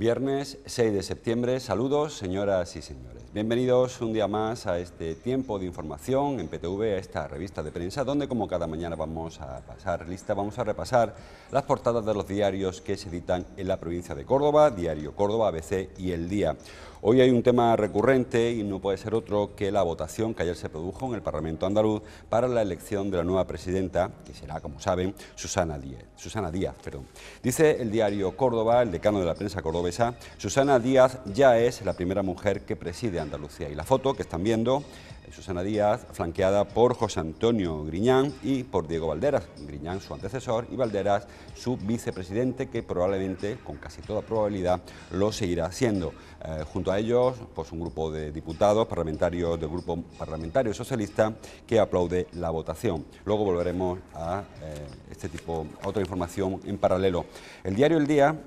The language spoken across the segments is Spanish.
Viernes 6 de septiembre. Saludos, señoras y señores. Bienvenidos un día más a este tiempo de información en PTV, a esta revista de prensa, donde como cada mañana vamos a pasar lista, vamos a repasar las portadas de los diarios que se editan en la provincia de Córdoba, Diario Córdoba, ABC y El Día. Hoy hay un tema recurrente y no puede ser otro que la votación que ayer se produjo en el Parlamento andaluz para la elección de la nueva presidenta, que será, como saben, Susana Díaz. Susana Díaz perdón. Dice el diario Córdoba, el decano de la prensa cordobesa, Susana Díaz ya es la primera mujer que preside Andalucía. Y la foto que están viendo eh, Susana Díaz, flanqueada por José Antonio Griñán y por Diego Valderas, Griñán su antecesor y Valderas su vicepresidente que probablemente, con casi toda probabilidad, lo seguirá siendo. Eh, junto a ellos, pues un grupo de diputados parlamentarios del Grupo Parlamentario Socialista que aplaude la votación. Luego volveremos a eh, este tipo, a otra información en paralelo. El diario El Día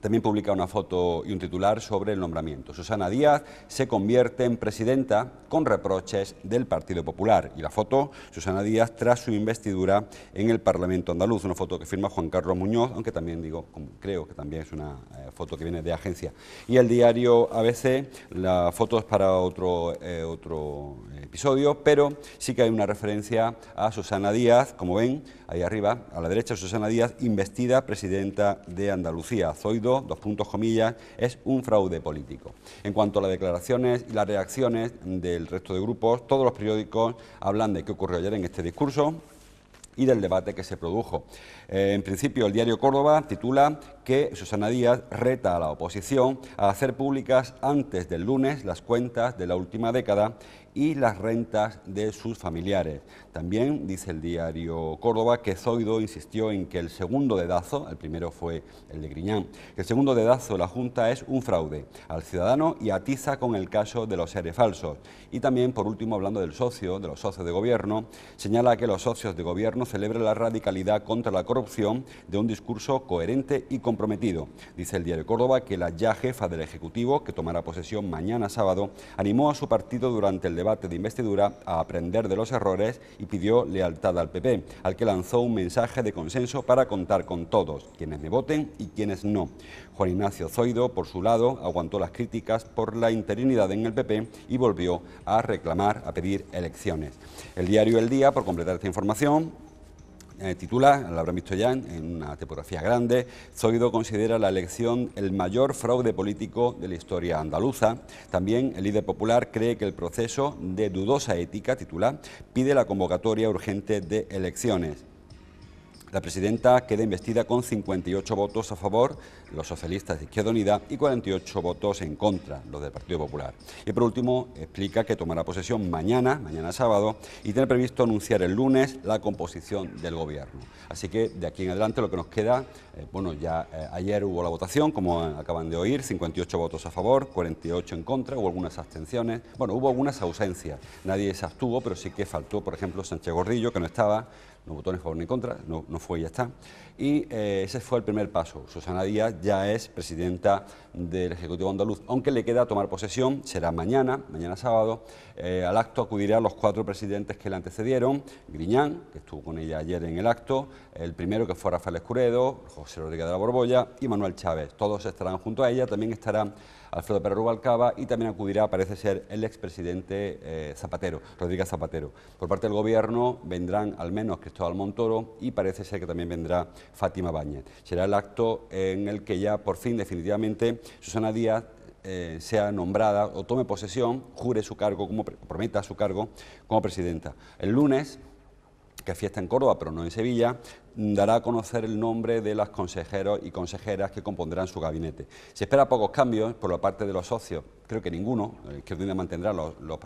también publica una foto y un titular sobre el nombramiento. Susana Díaz se convierte en presidenta con reproches del Partido Popular. Y la foto, Susana Díaz tras su investidura en el Parlamento andaluz, una foto que firma Juan Carlos Muñoz, aunque también digo, creo que también es una eh, foto que viene de agencia. Y el diario ABC, la foto es para otro, eh, otro eh, episodio, pero sí que hay una referencia a Susana Díaz, como ven, ahí arriba, a la derecha Susana Díaz, investida presidenta de Andalucía. Zoido dos puntos comillas, es un fraude político. En cuanto a las declaraciones y las reacciones del resto de grupos, todos los periódicos hablan de qué ocurrió ayer en este discurso y del debate que se produjo. Eh, en principio, el diario Córdoba titula que Susana Díaz reta a la oposición a hacer públicas antes del lunes las cuentas de la última década y las rentas de sus familiares. También dice el diario Córdoba que Zoido insistió en que el segundo dedazo, el primero fue el de Griñán, que el segundo dedazo de la Junta es un fraude al ciudadano y atiza con el caso de los seres falsos. Y también, por último, hablando del socio, de los socios de gobierno, señala que los socios de gobierno celebran la radicalidad contra la corrupción opción de un discurso coherente y comprometido. Dice el diario Córdoba que la ya jefa del Ejecutivo, que tomará posesión mañana sábado, animó a su partido durante el debate de investidura a aprender de los errores y pidió lealtad al PP, al que lanzó un mensaje de consenso para contar con todos, quienes me voten y quienes no. Juan Ignacio Zoido, por su lado, aguantó las críticas por la interinidad en el PP y volvió a reclamar, a pedir elecciones. El diario El Día, por completar esta información, eh, titula, lo habrán visto ya, en una tipografía grande, Zoido considera la elección el mayor fraude político de la historia andaluza. También el líder popular cree que el proceso de dudosa ética, titula, pide la convocatoria urgente de elecciones. La presidenta queda investida con 58 votos a favor, los socialistas de Izquierda Unida, y 48 votos en contra, los del Partido Popular. Y por último, explica que tomará posesión mañana, mañana sábado, y tiene previsto anunciar el lunes la composición del Gobierno. Así que de aquí en adelante lo que nos queda, eh, bueno, ya eh, ayer hubo la votación, como acaban de oír, 58 votos a favor, 48 en contra, hubo algunas abstenciones, bueno, hubo algunas ausencias. Nadie se abstuvo, pero sí que faltó, por ejemplo, Sánchez Gordillo, que no estaba, no botones ni favor ni en contra, no, no fue y ya está y eh, ese fue el primer paso. Susana Díaz ya es presidenta del Ejecutivo Andaluz, aunque le queda tomar posesión, será mañana, mañana sábado. Eh, al acto acudirán los cuatro presidentes que le antecedieron, Griñán, que estuvo con ella ayer en el acto, el primero que fue Rafael Escuredo, José Rodríguez de la Borbolla y Manuel Chávez. Todos estarán junto a ella, también estará Alfredo Pérez Rubalcaba y también acudirá, parece ser, el expresidente presidente eh, Zapatero, Rodríguez Zapatero. Por parte del Gobierno vendrán al menos Cristóbal Montoro y parece ser que también vendrá Fátima Báñez. Será el acto en el que ya por fin definitivamente Susana Díaz eh, sea nombrada o tome posesión, jure su cargo, como prometa su cargo como presidenta. El lunes, que fiesta en Córdoba, pero no en Sevilla, dará a conocer el nombre de las consejeros y consejeras que compondrán su gabinete. Se espera pocos cambios por la parte de los socios creo que ninguno, Izquierda eh, Unida mantendrá los, los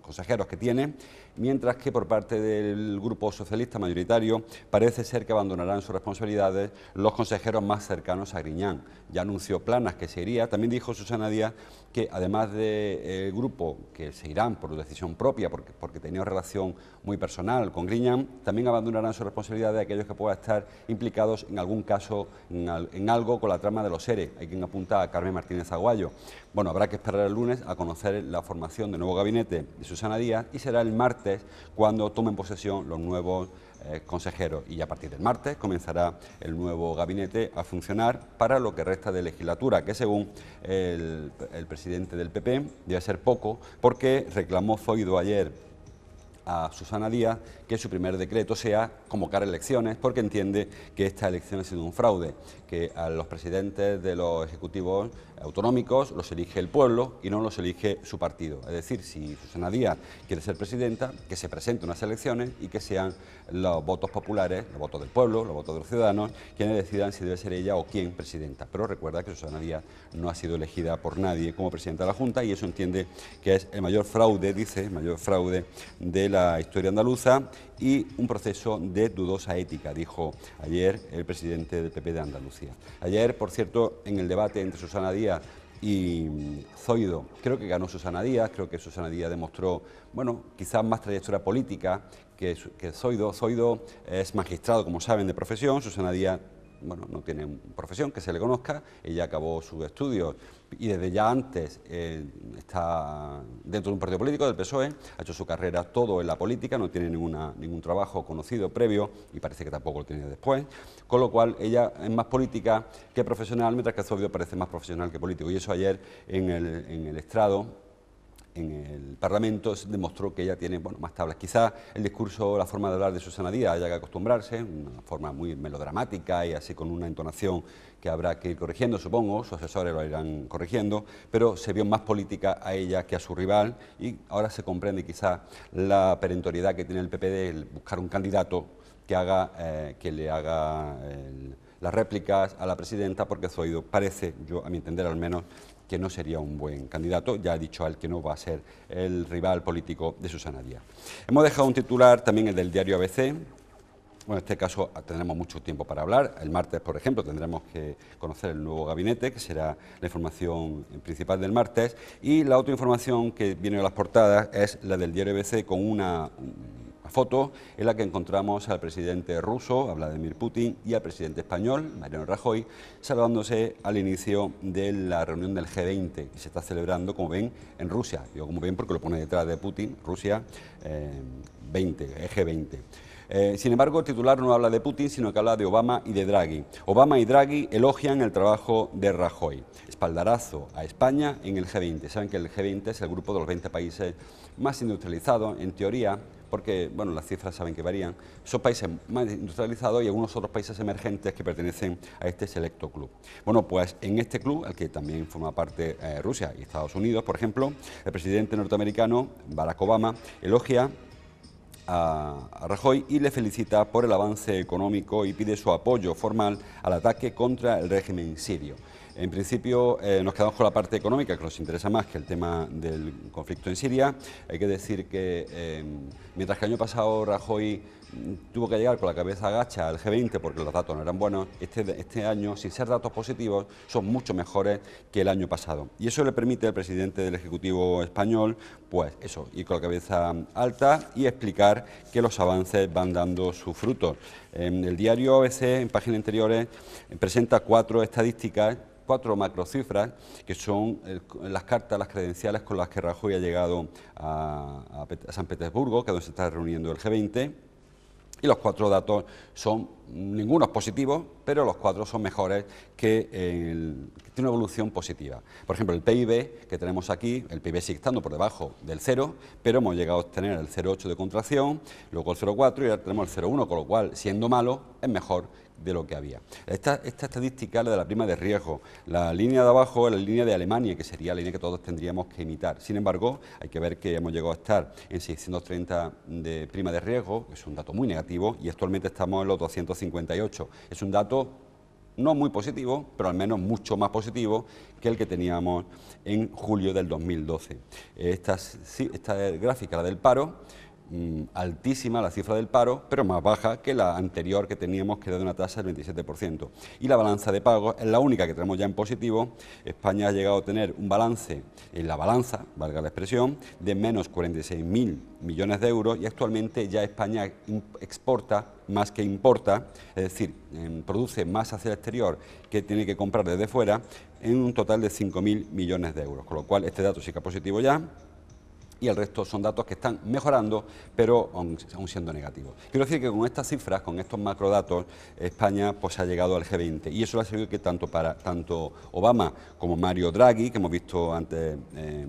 consejeros que tiene, mientras que por parte del grupo socialista mayoritario parece ser que abandonarán sus responsabilidades los consejeros más cercanos a Griñán. Ya anunció Planas que se iría, también dijo Susana Díaz que además del eh, grupo que se irán por decisión propia, porque, tenía relación muy personal con Griñán, también abandonarán sus responsabilidades... de aquellos que puedan estar implicados en algún caso, en, en algo con la trama de los seres. Hay quien apunta a Carmen Martínez Aguayo. Bueno, habrá que esperar el lunes a conocer la formación del nuevo gabinete de Susana Díaz y será el martes cuando tomen posesión los nuevos eh, consejeros y a partir del martes comenzará el nuevo gabinete a funcionar para lo que resta de legislatura, que según el, el presidente del PP debe ser poco porque reclamó Zoido ayer a Susana Díaz que su primer decreto sea convocar elecciones porque entiende que esta elección ha sido un fraude, que a los presidentes de los ejecutivos autonómicos los elige el pueblo y no los elige su partido. Es decir, si Susana Díaz quiere ser presidenta, que se presente unas elecciones y que sean los votos populares, los votos del pueblo, los votos de los ciudadanos, quienes decidan si debe ser ella o quién presidenta. Pero recuerda que Susana Díaz no ha sido elegida por nadie como presidenta de la Junta y eso entiende que es el mayor fraude, dice, el mayor fraude de la historia andaluza y un proceso de dudosa ética, dijo ayer el presidente del PP de Andalucía. Ayer, por cierto, en el debate entre Susana Díaz y mm, Zoido. Creo que ganó Susana Díaz, creo que Susana Díaz demostró, bueno, quizás más trayectoria política que, que Zoido. Zoido es magistrado, como saben, de profesión, Susana Díaz bueno, no tiene profesión que se le conozca, ella acabó sus estudios y desde ya antes eh, está dentro de un partido político, del PSOE, ha hecho su carrera todo en la política, no tiene ningún trabajo conocido previo y parece que tampoco lo tiene después, con lo cual ella es más política que profesional, mientras que Zodio parece más profesional que político. Y eso ayer en el, en el estrado en el Parlamento demostró que ella tiene más tablas. Quizá el discurso, la forma de hablar de Susana Díaz haya que acostumbrarse, una forma muy melodramática y así con una entonación que habrá que ir corrigiendo, supongo, sus asesores lo irán corrigiendo, pero se vio más política a ella que a su rival y ahora se comprende quizá la perentoriedad que tiene el PP de buscar un candidato que, haga, eh, que le haga eh, las réplicas a la presidenta porque Zoido oído parece, yo a mi entender al menos, que no sería un buen candidato, ya ha dicho al que no va a ser el rival político de Susana Díaz. Hemos dejado un titular también el del diario ABC, bueno, en este caso ah, tendremos mucho tiempo para hablar. El martes, por ejemplo, tendremos que conocer el nuevo gabinete, que será la información principal del martes. Y la otra información que viene a las portadas es la del diario ABC con una la foto es la que encontramos al presidente ruso, Vladimir Putin, y al presidente español, Mariano Rajoy, saludándose al inicio de la reunión del G20 que se está celebrando, como ven, en Rusia. Yo, como ven porque lo pone detrás de Putin, Rusia eh, 20, eh, g 20. Eh, sin embargo, el titular no habla de Putin, sino que habla de Obama y de Draghi. Obama y Draghi elogian el trabajo de Rajoy. Espaldarazo a España en el G20. Saben que el G20 es el grupo de los 20 países más industrializados, en teoría, porque bueno, las cifras saben que varían, son países más industrializados y algunos otros países emergentes que pertenecen a este selecto club. Bueno, pues en este club, al que también forma parte eh, Rusia y Estados Unidos, por ejemplo, el presidente norteamericano Barack Obama elogia a, Rajoy y le felicita por el avance económico y pide su apoyo formal al ataque contra el régimen sirio. En principio eh, nos quedamos con la parte económica, que nos interesa más que el tema del conflicto en Siria. Hay que decir que eh, mientras que el año pasado Rajoy tuvo que llegar con la cabeza agacha al G20 porque los datos no eran buenos, este, este, año, sin ser datos positivos, son mucho mejores que el año pasado. Y eso le permite al presidente del Ejecutivo español, pues eso, ir con la cabeza alta y explicar que los avances van dando sus frutos. En el diario ABC, en páginas anteriores... presenta cuatro estadísticas cuatro macrocifras, que son las cartas, las credenciales con las que Rajoy ha llegado a, a San Petersburgo, que es donde se está reuniendo el G20, y los cuatro datos son, ninguno es positivo, pero los cuatro son mejores que, el, tiene una evolución positiva. Por ejemplo, el PIB que tenemos aquí, el PIB sigue estando por debajo del 0, pero hemos llegado a obtener el 0,8 de contracción, luego el 0,4 y ahora tenemos el 0,1, con lo cual, siendo malo, es mejor de lo que había. Esta, estadística la de la prima de riesgo. La línea de abajo es la línea de Alemania, que sería la línea que todos tendríamos que imitar. Sin embargo, hay que ver que hemos llegado a estar en 630 de prima de riesgo, que es un dato muy negativo, y actualmente estamos en los 258. Es un dato no muy positivo, pero al menos mucho más positivo que el que teníamos en julio del 2012. Esta, esta gráfica, la del paro, Mm, altísima la cifra del paro, pero más baja que la anterior que teníamos, que era de una tasa del 27%. Y la balanza de pagos es la única que tenemos ya en positivo. España ha llegado a tener un balance, en la balanza, valga la expresión, de menos 46.000 millones de euros y actualmente ya España exporta más que importa, es decir, produce más hacia el exterior que tiene que comprar desde fuera, en un total de 5.000 millones de euros, con lo cual este dato sí que es positivo ya y el resto son datos que están mejorando, pero aún, siendo negativos. Quiero decir que con estas cifras, con estos macrodatos, España pues ha llegado al G20 y eso va ha servido que tanto para tanto Obama como Mario Draghi, que hemos visto antes eh,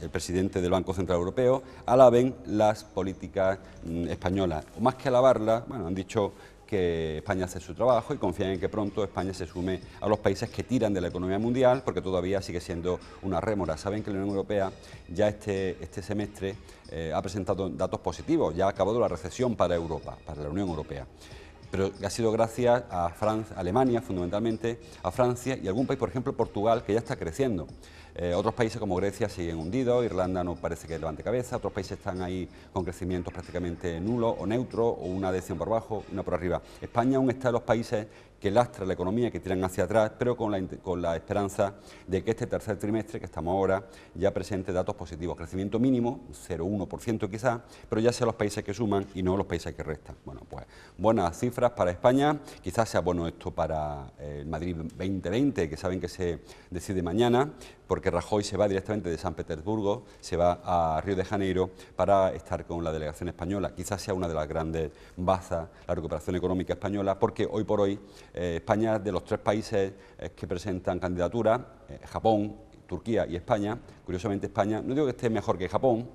el presidente del Banco Central Europeo, alaben las políticas mm, españolas, o más que alabarlas, bueno, han dicho que España hace su trabajo y confían en que pronto España se sume a los países que tiran de la economía mundial, porque todavía sigue siendo una rémora. Saben que la Unión Europea ya este, este semestre eh, ha presentado datos positivos, ya ha acabado la recesión para Europa, para la Unión Europea pero ha sido gracias a Alemania fundamentalmente, a Francia y algún país, por ejemplo Portugal, que ya está creciendo. Eh, otros países como Grecia siguen hundidos, Irlanda no parece que levante cabeza, otros países están ahí con crecimientos prácticamente nulos o neutros, o una adhesión por abajo, una por arriba. España aún está en los países que lastra la economía, que tiran hacia atrás, pero con la, con la esperanza de que este tercer trimestre, que estamos ahora, ya presente datos positivos. Crecimiento mínimo, 0,1% quizás, pero ya sea los países que suman y no los países que restan. Bueno, pues buenas cifras para España, quizás sea bueno esto para el eh, Madrid 2020, que saben que se decide mañana, porque Rajoy se va directamente de San Petersburgo, se va a Río de Janeiro para estar con la delegación española. Quizás sea una de las grandes bazas la recuperación económica española, porque hoy por hoy eh, España, de los tres países eh, que presentan candidaturas, eh, Japón, Turquía y España, curiosamente España, no digo que esté mejor que Japón,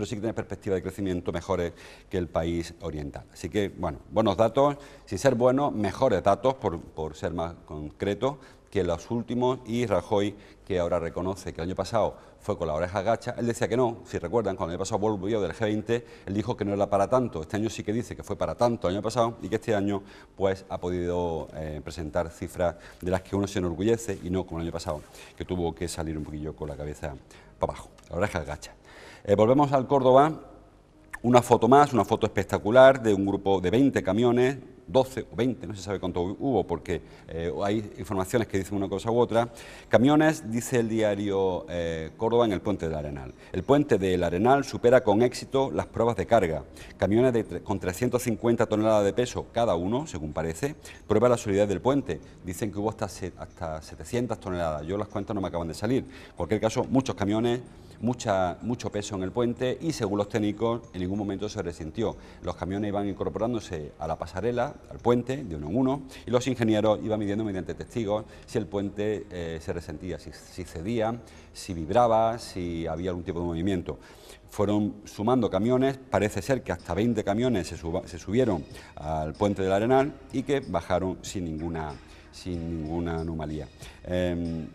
pero sí que tiene perspectivas de crecimiento mejores que el país oriental. Así que, bueno, buenos datos, sin ser buenos, mejores datos, por, ser más concretos, que los últimos y Rajoy, que ahora reconoce que el año pasado fue con la oreja gacha, él decía que no, si recuerdan, cuando el año pasado volvió del G20, él dijo que no era para tanto, este año sí que dice que fue para tanto el año pasado y que este año pues ha podido eh, presentar cifras de las que uno se enorgullece y no como el año pasado, que tuvo que salir un poquillo con la cabeza para abajo, la oreja gacha. Eh, volvemos al Córdoba. Una foto más, una foto espectacular de un grupo de 20 camiones, 12 o 20, no se sabe cuánto hubo porque eh, hay informaciones que dicen una cosa u otra. Camiones, dice el diario eh, Córdoba, en el puente del Arenal. El puente del Arenal supera con éxito las pruebas de carga. Camiones con 350 toneladas de peso cada uno, según parece, prueba la solidez del puente. Dicen que hubo hasta, hasta 700 toneladas. Yo las cuentas no me acaban de salir. En cualquier caso, muchos camiones mucha, mucho peso en el puente y según los técnicos en ningún momento se resintió. Los camiones iban incorporándose a la pasarela, al puente de uno en uno y los ingenieros iban midiendo mediante testigos si el puente eh, se resentía, si, cedía, si vibraba, si había algún tipo de movimiento fueron sumando camiones, parece ser que hasta 20 camiones se, subieron al puente del Arenal y que bajaron sin ninguna, sin ninguna anomalía. Em,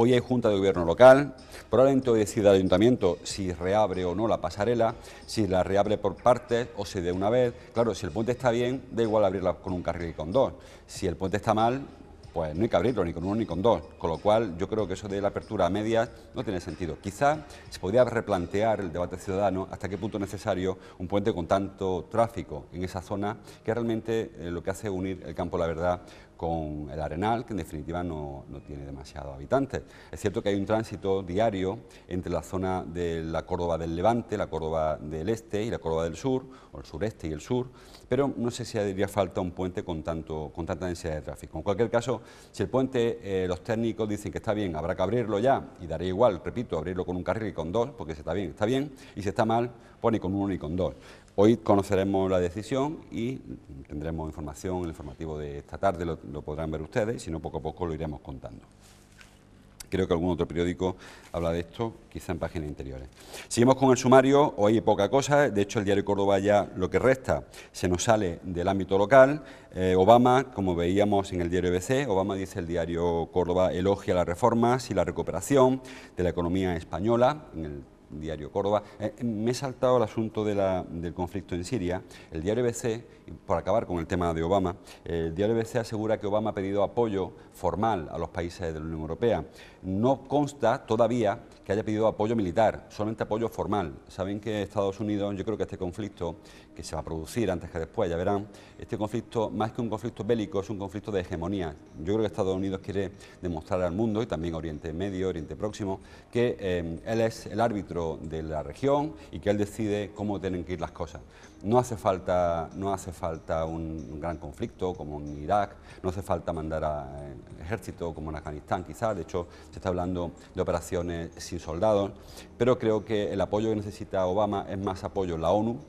Hoy hay junta de gobierno local, probablemente hoy decida el ayuntamiento si reabre o no la pasarela, si la reabre por partes o si de una vez. Claro, si el puente está bien, da igual abrirla con un carril y con dos. Si el puente está mal, pues no hay que abrirlo ni con uno ni con dos, con lo cual yo creo que eso de la apertura a medias no tiene sentido. Quizá se podría replantear el debate ciudadano hasta qué punto es necesario un puente con tanto tráfico en esa zona, que realmente eh, lo que hace es unir el campo la verdad con el Arenal, que en definitiva no, tiene demasiados habitantes. Es cierto que hay un tránsito diario entre la zona de la Córdoba del Levante, la Córdoba del Este y la Córdoba del Sur, o el sureste y el sur, pero no sé si haría falta un puente con, tanto, con tanta densidad de tráfico. En cualquier caso, si el puente, eh, los técnicos dicen que está bien, habrá que abrirlo ya, y daré igual, repito, abrirlo con un carril y con dos, porque si está bien, está bien, y si está mal, pone ni con uno y con dos. Hoy conoceremos la decisión y tendremos información, el informativo de esta tarde lo, podrán ver ustedes, y si no, poco a poco lo iremos contando. Creo que algún otro periódico habla de esto, quizá en páginas interiores. Seguimos con el sumario, hoy hay poca cosa, de hecho el diario Córdoba ya lo que resta se nos sale del ámbito local. Eh, Obama, como veíamos en el diario EBC, Obama dice el diario Córdoba elogia las reformas y la recuperación de la economía española en el diario Córdoba. Eh, me he saltado el asunto del conflicto en Siria. El diario BC, por acabar con el tema de Obama, el diario BC asegura que Obama ha pedido apoyo formal a los países de la Unión Europea no consta todavía que haya pedido apoyo militar, solamente apoyo formal. Saben que Estados Unidos, yo creo que este conflicto, que se va a producir antes que después, ya verán, este conflicto, más que un conflicto bélico, es un conflicto de hegemonía. Yo creo que Estados Unidos quiere demostrar al mundo, y también Oriente Medio, Oriente Próximo, que eh, él es el árbitro de la región y que él decide cómo tienen que ir las cosas. No hace falta, no hace falta un gran conflicto como en Irak, no hace falta mandar a eh, ejército como en Afganistán quizás, de hecho se está hablando de operaciones sin soldados, pero creo que el apoyo que necesita Obama es más apoyo en la ONU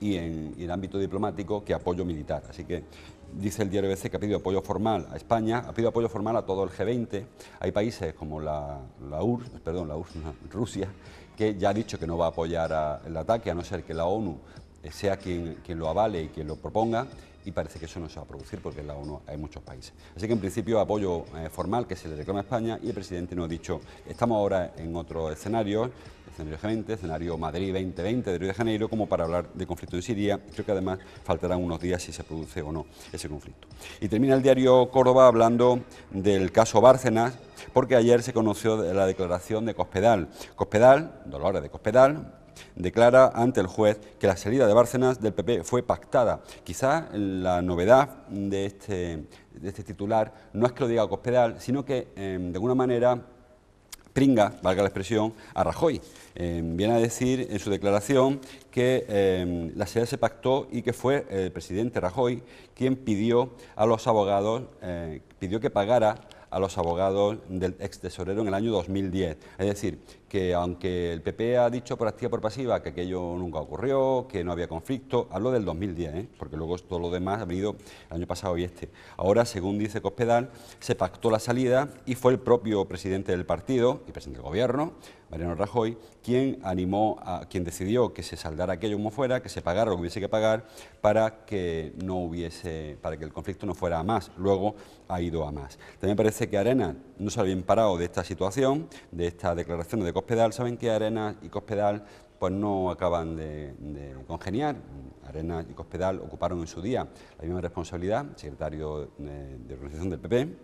y en, el ámbito diplomático que apoyo militar. Así que dice el diario BC que ha pedido apoyo formal a España, ha pedido apoyo formal a todo el G20. Hay países como la, la URSS, perdón, la URSS, Rusia, que ya ha dicho que no va a apoyar el ataque, a no ser que la ONU eh, sea quien, lo avale y quien lo proponga, y parece que eso no se va a producir porque en la ONU hay muchos países. Así que en principio apoyo eh, formal que se le reclama a España y el presidente nos ha dicho, estamos ahora en otro escenario, escenario G20, escenario Madrid 2020 de Río de Janeiro, como para hablar de conflicto en Siria. Creo que además faltarán unos días si se produce o no ese conflicto. Y termina el diario Córdoba hablando del caso Bárcenas, porque ayer se conoció la declaración de Cospedal. Cospedal, Dolores de Cospedal, declara ante el juez que la salida de Bárcenas del PP fue pactada. ...quizá la novedad este, de este, titular no es que lo diga Cospedal, sino que em, de alguna manera pringa, valga la expresión, a Rajoy. Em, viene a decir en su declaración que em, la salida se pactó y que fue el presidente Rajoy quien pidió a los abogados, eh, pidió que pagara a los abogados del ex tesorero en el año 2010. Es decir, que aunque el PP ha dicho por activa por pasiva que aquello nunca ocurrió, que no había conflicto, hablo del 2010, ¿eh? porque luego todo lo demás ha venido el año pasado y este. Ahora, según dice Cospedal, se pactó la salida y fue el propio presidente del partido y presidente del gobierno, Mariano Rajoy, quien animó, a, quien decidió que se saldara aquello como fuera, que se pagara lo que hubiese que pagar para que no hubiese, para que el conflicto no fuera a más. Luego ha ido a más. También parece que Arena no se había parado de esta situación, de esta declaración de Cospedal, saben que Arenas y Cospedal pues no acaban de, congeniar. Arena y Cospedal ocuparon en su día la misma responsabilidad, secretario de organización del PP,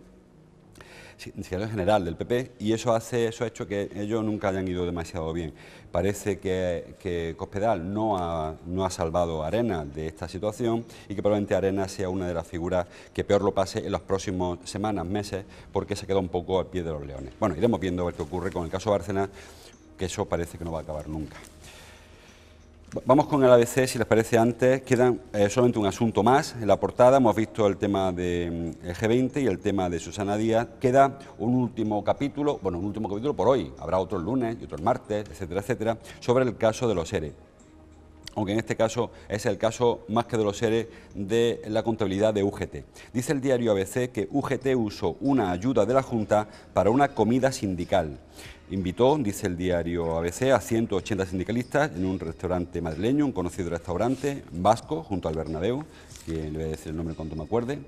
secretario general del PP y eso, hace, eso ha hecho que ellos nunca hayan ido demasiado bien. Parece que, Cospedal no ha, salvado a Arena de esta situación y que probablemente arena sea una de las figuras que peor lo pase en las próximas semanas, meses, porque se queda un poco al pie de los leones. Bueno, iremos viendo qué ocurre con el caso Bárcenas, que eso parece que no va a acabar nunca. Vamos con el ABC, si les parece antes. queda eh, solamente un asunto más en la portada. Hemos visto el tema del de, mm, G20 y el tema de Susana Díaz. Queda un último capítulo, bueno, un último capítulo por hoy. Habrá otro el lunes y otro el martes, etcétera, etcétera, sobre el caso de los ERE aunque en este caso es el caso más que de los ERE de la contabilidad de UGT. Dice el diario ABC que UGT usó una ayuda de la Junta para una comida sindical. Invitó, dice el diario ABC, a 180 sindicalistas en un restaurante madrileño, un conocido restaurante vasco, junto al Bernabéu, que le voy a decir el nombre cuando me acuerde,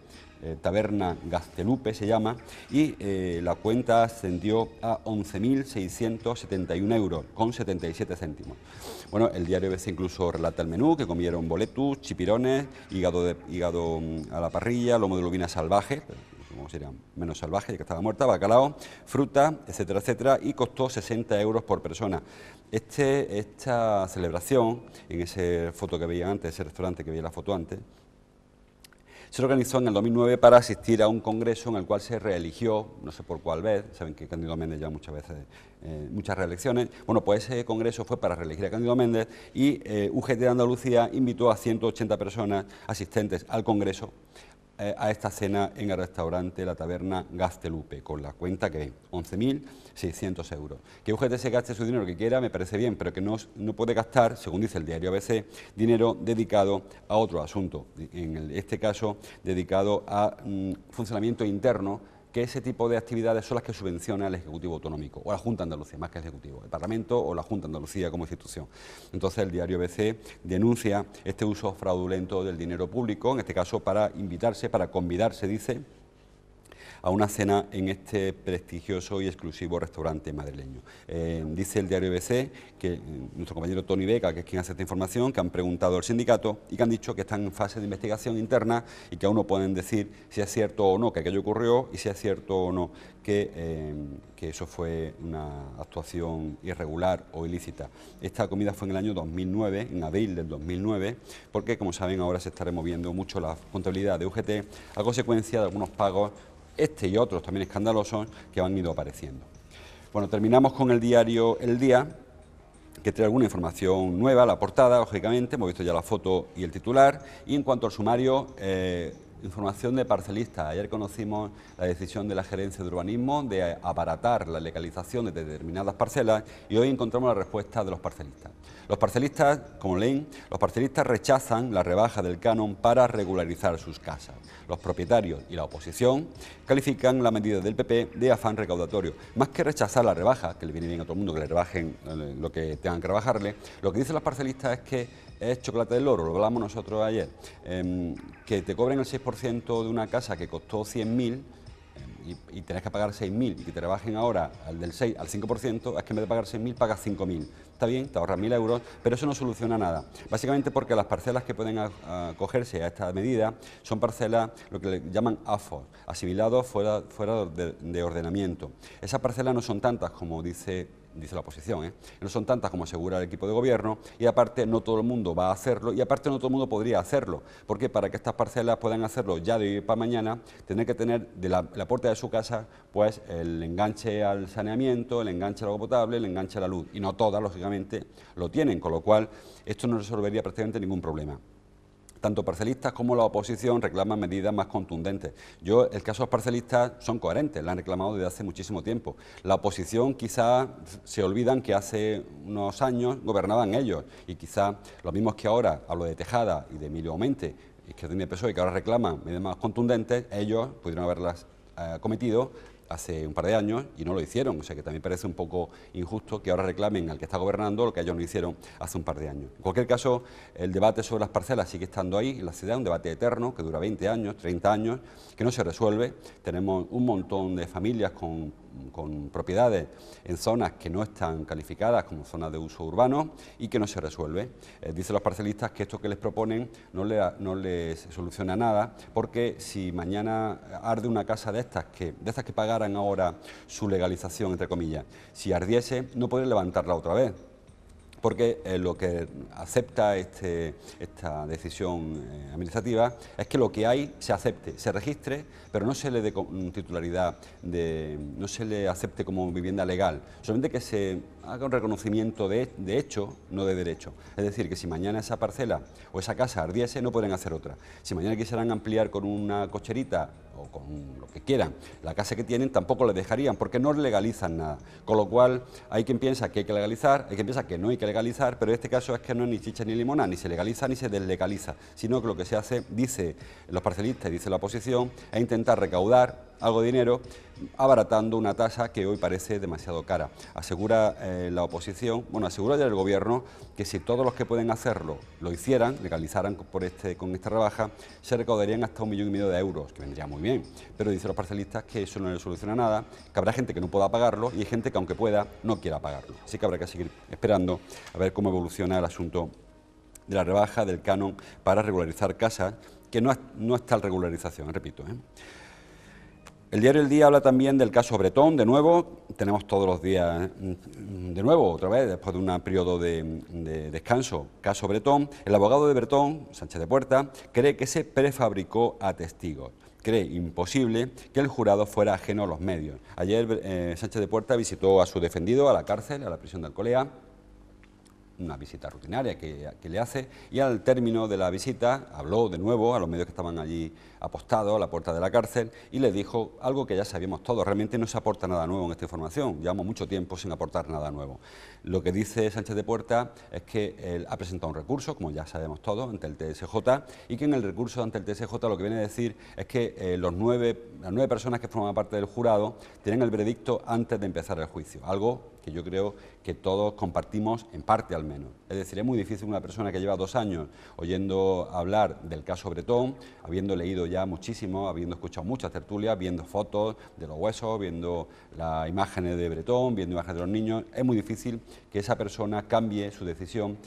eh, Taberna Gastelupe se llama, y eh, la cuenta ascendió a 11.671 euros con 77 céntimos. Bueno, el diario ABC incluso relata el menú, que comieron boletus, chipirones, hígado, de, hígado mm, a la parrilla, lomo de lobina salvaje, como serían menos salvaje, ya que estaba muerta, bacalao, fruta, etcétera, etcétera, y costó 60 euros por persona. Este, esta celebración, en ese foto que veía antes, ese restaurante que veía la foto antes, se organizó en el 2009 para asistir a un congreso en el cual se reeligió, no sé por cuál vez, saben que Cándido Méndez ya muchas veces, eh, muchas reelecciones, bueno, pues ese congreso fue para reelegir a Cándido Méndez y eh, UGT de Andalucía invitó a 180 personas asistentes al congreso eh, a esta cena en el restaurante La Taberna Gastelupe, con la cuenta que 11.600 euros. Que UGT se gaste su dinero que quiera me parece bien, pero que no, no puede gastar, según dice el diario ABC, dinero dedicado a otro asunto, en este caso dedicado a mm, funcionamiento interno que ese tipo de actividades son las que subvenciona el Ejecutivo Autonómico, o la Junta de Andalucía, más que el Ejecutivo, el Parlamento o la Junta de Andalucía como institución. Entonces el diario BC denuncia este uso fraudulento del dinero público, en este caso para invitarse, para convidarse, dice, a una cena en este prestigioso y exclusivo restaurante madrileño. Eh, dice el diario bc que eh, nuestro compañero Tony Beca... que es quien hace esta información, que han preguntado al sindicato y que han dicho que están en fase de investigación interna y que aún no pueden decir si es cierto o no que aquello ocurrió y si es cierto o no que, eh, que eso fue una actuación irregular o ilícita. Esta comida fue en el año 2009, en abril del 2009, porque como saben ahora se está removiendo mucho la contabilidad de UGT a consecuencia de algunos pagos este y otros también escandalosos que han ido apareciendo. Bueno, terminamos con el diario El Día, que trae alguna información nueva, la portada, lógicamente, hemos visto ya la foto y el titular, y en cuanto al sumario, eh, Información de parcelistas. Ayer conocimos la decisión de la Gerencia de Urbanismo de abaratar la legalización de determinadas parcelas y hoy encontramos la respuesta de los parcelistas. Los parcelistas, como leen, los parcelistas rechazan la rebaja del canon para regularizar sus casas. Los propietarios y la oposición califican la medida del PP de afán recaudatorio. Más que rechazar la rebaja, que le viene bien a todo el mundo que le rebajen eh, lo que tengan que rebajarle, lo que dicen los parcelistas es que es chocolate del oro, lo hablamos nosotros ayer. Em, que te cobren el 6% de una casa que costó 100.000 em, y, tenés que pagar 6.000 y que te rebajen ahora al del 6 al 5%, es que en vez de pagar 6.000 pagas 5.000. Está bien, te ahorras 1.000 euros, pero eso no soluciona nada. Básicamente porque las parcelas que pueden acogerse a esta medida son parcelas, lo que le llaman afor asimilados fuera, fuera de ordenamiento. Esas parcelas no son tantas como dice dice la oposición, ¿eh? no son tantas como asegura el equipo de gobierno y aparte no todo el mundo va a hacerlo y aparte no todo el mundo podría hacerlo, porque para que estas parcelas puedan hacerlo ya de hoy para mañana, tener que tener de la, la, puerta de su casa pues el enganche al saneamiento, el enganche al agua potable, el enganche a la luz y no todas, lógicamente, lo tienen, con lo cual esto no resolvería prácticamente ningún problema tanto parcelistas como la oposición reclaman medidas más contundentes. Yo, el caso de los parcelistas son coherentes, la han reclamado desde hace muchísimo tiempo. La oposición quizás se olvidan que hace unos años gobernaban ellos y quizás lo mismo que ahora, hablo de Tejada y de Emilio Aumente, peso y que ahora reclaman medidas más contundentes, ellos pudieron haberlas eh, cometido hace un par de años y no lo hicieron, o sea que también parece un poco injusto que ahora reclamen al que está gobernando lo que ellos no hicieron hace un par de años. En cualquier caso, el debate sobre las parcelas sigue estando ahí en la ciudad, un debate eterno que dura 20 años, 30 años, que no se resuelve. Tenemos un montón de familias con con propiedades en zonas que no están calificadas como zonas de uso urbano y que no se resuelve. Eh, dicen los parcelistas que esto que les proponen no, le, les soluciona nada porque si mañana arde una casa de estas, que, de estas que pagaran ahora su legalización, entre comillas, si ardiese no pueden levantarla otra vez porque eh, lo que acepta este, esta decisión eh, administrativa es que lo que hay se acepte, se registre, pero no se le dé mm, titularidad, de, no se le acepte como vivienda legal, solamente que se haga un reconocimiento de, de hecho, no de derecho. Es decir, que si mañana esa parcela o esa casa ardiese, no pueden hacer otra. Si mañana quisieran ampliar con una cocherita o con lo que quieran. La casa que tienen tampoco le dejarían porque no legalizan nada. Con lo cual hay quien piensa que hay que legalizar, hay quien piensa que no hay que legalizar, pero en este caso es que no es ni chicha ni limona, ni se legaliza ni se deslegaliza, sino que lo que se hace, dice los parcelistas y dice la oposición, es intentar recaudar algo de dinero, abaratando una tasa que hoy parece demasiado cara. Asegura eh, la oposición, bueno, asegura ya el gobierno que si todos los que pueden hacerlo lo hicieran, legalizaran por este, con esta rebaja, se recaudarían hasta un millón y medio de euros, que vendría muy bien. Pero dicen los parcelistas que eso no le soluciona nada, que habrá gente que no pueda pagarlo y hay gente que aunque pueda no quiera pagarlo. Así que habrá que seguir esperando a ver cómo evoluciona el asunto de la rebaja del canon para regularizar casas, que no, no está regularización, repito. ¿eh? El diario El Día habla también del caso Bretón, de nuevo, tenemos todos los días, mm, de nuevo, otra vez, después de un periodo de, descanso, caso Bretón. El abogado de Bretón, Sánchez de Puerta, cree que se prefabricó a testigos cree imposible que el jurado fuera ajeno a los medios. Ayer eh, Sánchez de Puerta visitó a su defendido a la cárcel, a la prisión de Alcolea, una visita rutinaria que, le hace y al término de la visita habló de nuevo a los medios que estaban allí apostados a la puerta de la cárcel y le dijo algo que ya sabíamos todos, realmente no se aporta nada nuevo en esta información, llevamos mucho tiempo sin aportar nada nuevo. Lo que dice Sánchez de Puerta es que él ha presentado un recurso, como ya sabemos todos, ante el TSJ y que en el recurso ante el TSJ lo que viene a decir es que eh, los nueve, las nueve personas que forman parte del jurado tienen el veredicto antes de empezar el juicio, algo que yo creo que todos compartimos en parte al menos. Es decir, es muy difícil una persona que lleva dos años oyendo hablar del caso Bretón, habiendo leído ya muchísimo, habiendo escuchado muchas tertulias, viendo fotos de los huesos, viendo las imágenes de Bretón, viendo imágenes de los niños, es muy difícil que esa persona cambie su decisión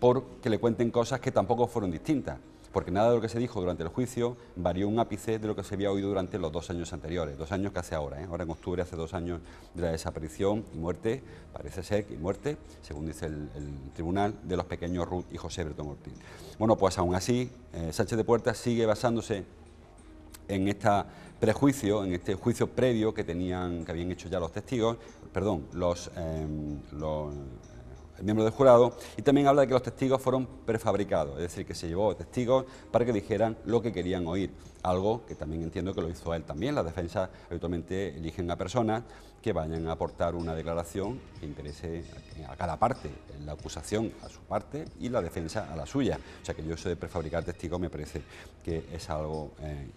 porque le cuenten cosas que tampoco fueron distintas porque nada de lo que se dijo durante el juicio varió un ápice de lo que se había oído durante los dos años anteriores, dos años que hace ahora, ¿eh? ahora en octubre hace dos años de la desaparición y muerte, parece ser, y muerte, según dice el, tribunal, de los pequeños Ruth y José Bertón Ortiz. Bueno, pues aún así, eh, Sánchez de Puertas sigue basándose en este prejuicio, en este juicio previo que tenían, que habían hecho ya los testigos, perdón, los eh, miembro del jurado, y también habla de que los testigos fueron prefabricados, es decir, que se llevó testigos para que dijeran lo que querían oír, algo que también entiendo que lo hizo él también. Las defensas habitualmente eligen a personas que vayan a aportar una declaración que interese a cada parte, la acusación a su parte y la defensa a la suya. O sea que yo eso de prefabricar testigos me parece que es algo eh,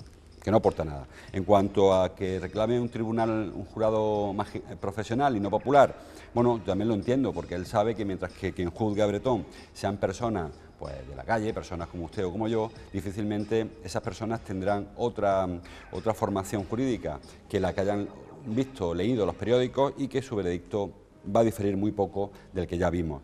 que no aporta nada. En cuanto a que reclame un tribunal, un jurado eh, profesional y no popular, bueno, también lo entiendo, porque él sabe que mientras que quien juzgue a Bretón sean personas pues, de la calle, personas como usted o como yo, difícilmente esas personas tendrán otra, otra formación jurídica que la que hayan visto, leído los periódicos y que su veredicto va a diferir muy poco del que ya vimos.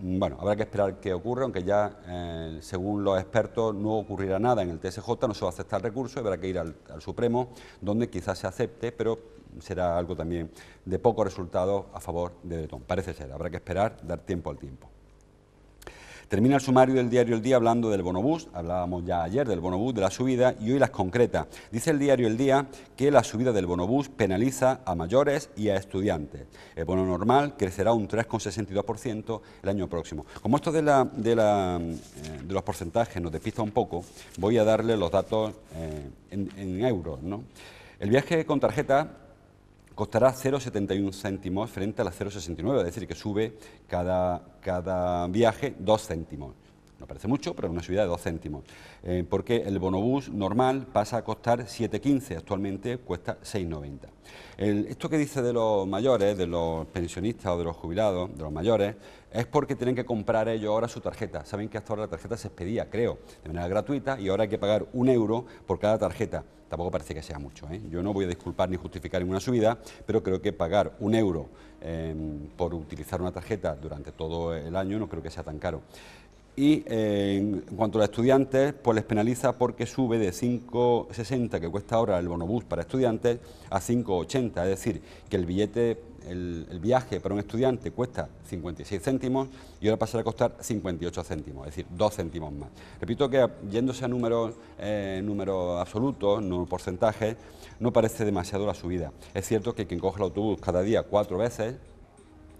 Bueno, habrá que esperar qué ocurre, aunque ya, eh, según los expertos, no ocurrirá nada en el TSJ, no se va a aceptar recurso, habrá que ir al, Supremo, donde quizás se acepte, pero será algo también de poco resultado a favor de Bretón. Parece ser, habrá que esperar, dar tiempo al tiempo. Termina el sumario del diario El Día hablando del bonobús, hablábamos ya ayer del bonobús, de la subida y hoy las concretas. Dice el diario El Día que la subida del bonobús penaliza a mayores y a estudiantes. El bono normal crecerá un 3,62% el año próximo. Como esto eh, de, los porcentajes nos despista un poco, voy a darle los datos eh, en, euros. El viaje con tarjeta costará 0,71 céntimos frente a la 0,69, es decir, que sube cada, cada viaje 2 céntimos no parece mucho, pero es una subida de dos céntimos, eh, porque el bonobús normal pasa a costar 7,15, actualmente cuesta 6,90. Esto que dice de los mayores, de los pensionistas o de los jubilados, de los mayores, es porque tienen que comprar ellos ahora su tarjeta. Saben que hasta ahora la tarjeta se expedía, creo, de manera gratuita y ahora hay que pagar un euro por cada tarjeta. Tampoco parece que sea mucho. ¿eh? Yo no voy a disculpar ni justificar ninguna subida, pero creo que pagar un euro eh, por utilizar una tarjeta durante todo el año no creo que sea tan caro y eh, en cuanto a los estudiantes, pues les penaliza porque sube de 5,60 que cuesta ahora el bonobús para estudiantes a 5,80, es decir, que el billete, el, viaje para un estudiante cuesta 56 céntimos y ahora pasará a costar 58 céntimos, es decir, 2 céntimos más. Repito que yéndose a números, eh, números absolutos, no porcentajes, no parece demasiado la subida. Es cierto que quien coge el autobús cada día cuatro veces,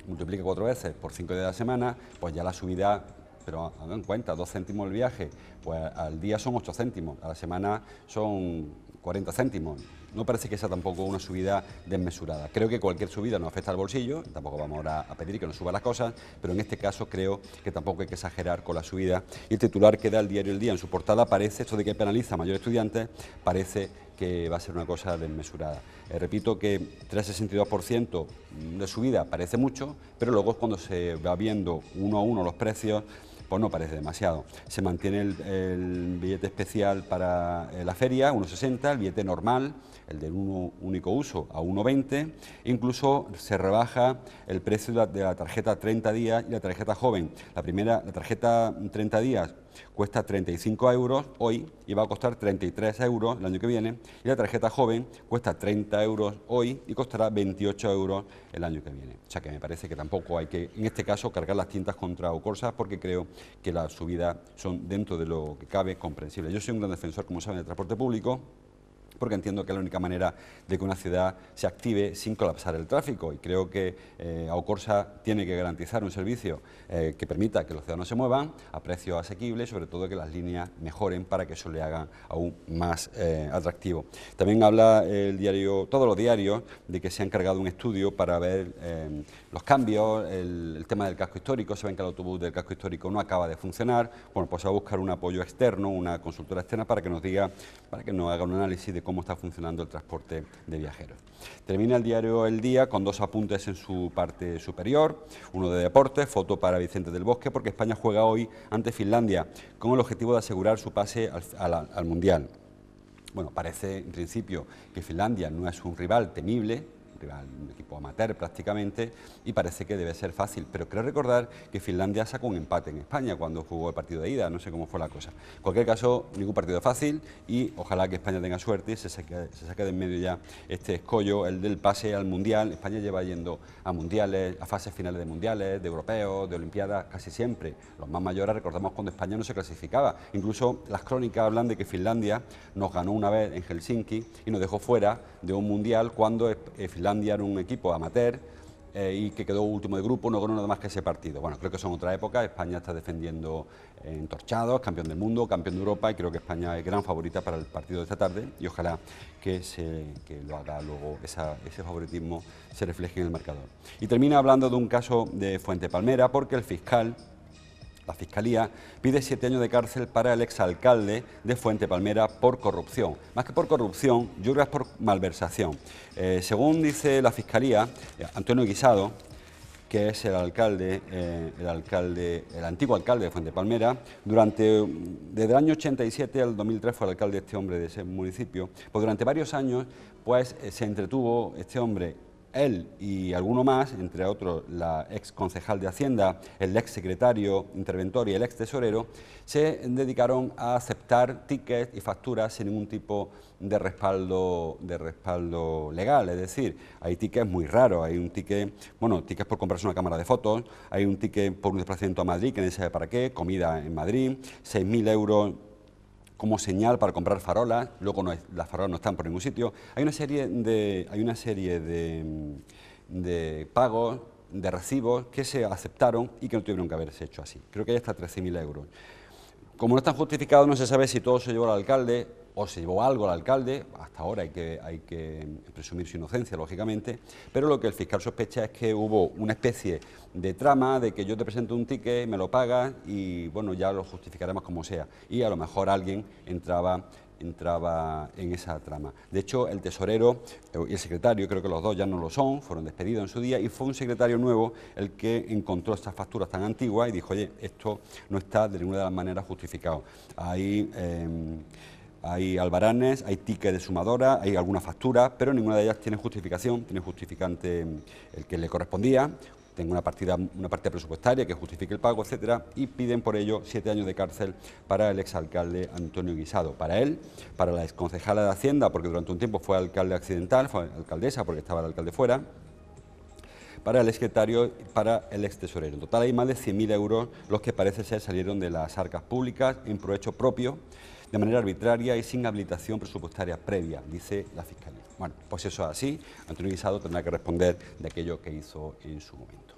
multiplica cuatro veces por cinco días de la semana, pues ya la subida pero en cuenta, dos céntimos el viaje, pues al día son ocho céntimos, a la semana son cuarenta céntimos. No parece que sea tampoco una subida desmesurada. Creo que cualquier subida nos afecta al bolsillo, tampoco vamos ahora a pedir que nos suba las cosas, pero en este caso creo que tampoco hay que exagerar con la subida. Y el titular que da el diario El Día en su portada parece, esto de que penaliza a mayores estudiantes, parece que va a ser una cosa desmesurada. Eh, repito que 3,62% de subida parece mucho, pero luego cuando se va viendo uno a uno los precios, pues no parece demasiado. Se mantiene el, billete especial para eh, la feria, 1,60, el billete normal, el de único uso, a 1,20. Incluso se rebaja el precio de la tarjeta 30 días y la tarjeta joven. La primera, la tarjeta 30 días Cuesta 35 euros hoy y va a costar 33 euros el año que viene. Y la tarjeta joven cuesta 30 euros hoy y costará 28 euros el año que viene. O sea que me parece que tampoco hay que, en este caso, cargar las tintas contra Ocorsa porque creo que las subidas son dentro de lo que cabe comprensible. Yo soy un gran defensor, como saben, del transporte público porque entiendo que es la única manera de que una ciudad se active sin colapsar el tráfico. Y creo que eh, Aucorsa tiene que garantizar un servicio eh, que permita que los ciudadanos se muevan a precios asequibles, sobre todo que las líneas mejoren para que eso le haga aún más eh, atractivo. También habla el diario, todos los diarios, de que se ha encargado un estudio para ver em, los cambios, el, tema del casco histórico. Se ven que el autobús del casco histórico no acaba de funcionar. Bueno, pues va a buscar un apoyo externo, una consultora externa para que nos diga, para que nos haga un análisis de cómo está funcionando el transporte de viajeros. Termina el diario El Día con dos apuntes en su parte superior, uno de deportes, foto para Vicente del Bosque, porque España juega hoy ante Finlandia con el objetivo de asegurar su pase al, al Mundial. Bueno, parece en principio que Finlandia no es un rival temible, rival, un equipo amateur prácticamente, y parece que debe ser fácil. Pero creo recordar que Finlandia sacó un empate en España cuando jugó el partido de ida, no sé cómo fue la cosa. En cualquier caso, ningún partido fácil y ojalá que España tenga suerte y se saque, se saque de en medio ya este escollo, el del pase al Mundial. España lleva yendo a mundiales, a fases finales de mundiales, de europeos, de olimpiadas, casi siempre. Los más mayores recordamos cuando España no se clasificaba. Incluso las crónicas hablan de que Finlandia nos ganó una vez en Helsinki y nos dejó fuera de un mundial cuando eh, Finlandia Finlandia un equipo amateur eh, y que quedó último de grupo, no ganó nada más que ese partido. Bueno, creo que son otra época, España está defendiendo entorchados, campeón del mundo, campeón de Europa y creo que España es gran favorita para el partido de esta tarde y ojalá que, se, lo haga luego, ese favoritismo se refleje en el marcador. Y termina hablando de un caso de Fuente Palmera porque el fiscal la Fiscalía pide siete años de cárcel para el exalcalde de Fuente Palmera por corrupción. Más que por corrupción, yo es por malversación. Eh, según dice la Fiscalía, eh, Antonio Guisado, que es el alcalde, eh, el alcalde, el antiguo alcalde de Fuente Palmera. Durante, mm, desde el año 87 al 2003 fue el alcalde este hombre de ese municipio. Pues durante varios años, pues se entretuvo este hombre él y alguno más, entre otros la ex concejal de Hacienda, el ex secretario interventor y el ex tesorero, se dedicaron a aceptar tickets y facturas sin ningún tipo de respaldo, de respaldo legal. Es decir, hay tickets muy raros, hay un ticket, bueno, tickets por comprarse una cámara de fotos, hay un ticket por un desplazamiento a Madrid que nadie sabe para qué, comida en Madrid, 6.000 euros como señal para comprar farolas, luego las farolas no están por ningún sitio. Hay una serie de, hay una serie de, mm, de pagos, de recibos que se aceptaron y que no tuvieron que haberse hecho así. Creo que hay hasta 13.000 euros. Como no están justificados, no se sabe si todo se llevó al alcalde, o se llevó algo al alcalde, hasta ahora hay que, hay que presumir su inocencia, lógicamente, pero lo que el fiscal sospecha es que hubo una especie de trama de que yo te presento un ticket, me lo pagas y bueno, ya lo justificaremos como sea. Y a lo mejor alguien entraba entraba en esa trama. De hecho, el tesorero eh, y el secretario, creo que los dos ya no lo son, fueron despedidos en su día y fue un secretario nuevo el que encontró estas facturas tan antiguas y dijo, oye, esto no está de ninguna de las maneras justificado. ...ahí... Em, hay albaranes, hay tickets de sumadora, hay algunas facturas, pero ninguna de ellas tiene justificación, tiene justificante el que le correspondía, tiene una partida, una presupuestaria que justifique el pago, etcétera, y piden por ello siete años de cárcel para el exalcalde Antonio Guisado. Para él, para la exconcejala de Hacienda, porque durante un tiempo fue alcalde accidental, fue alcaldesa porque estaba el alcalde fuera, para el secretario y para el ex tesorero. En total hay más de 100.000 euros los que parece ser salieron de las arcas públicas en provecho propio de manera arbitraria y sin habilitación presupuestaria previa, dice la Fiscalía. Bueno, pues si eso es así. Antonio Guisado tendrá que responder de aquello que hizo en su momento.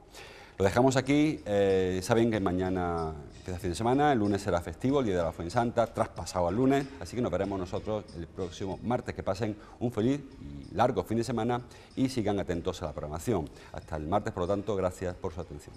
Lo dejamos aquí. Eh, saben que mañana empieza fin de semana, el lunes será festivo, el día de la Santa, traspasado al lunes, así que nos veremos nosotros el próximo martes. Que pasen un feliz y largo fin de semana y sigan atentos a la programación. Hasta el martes, por lo tanto, gracias por su atención.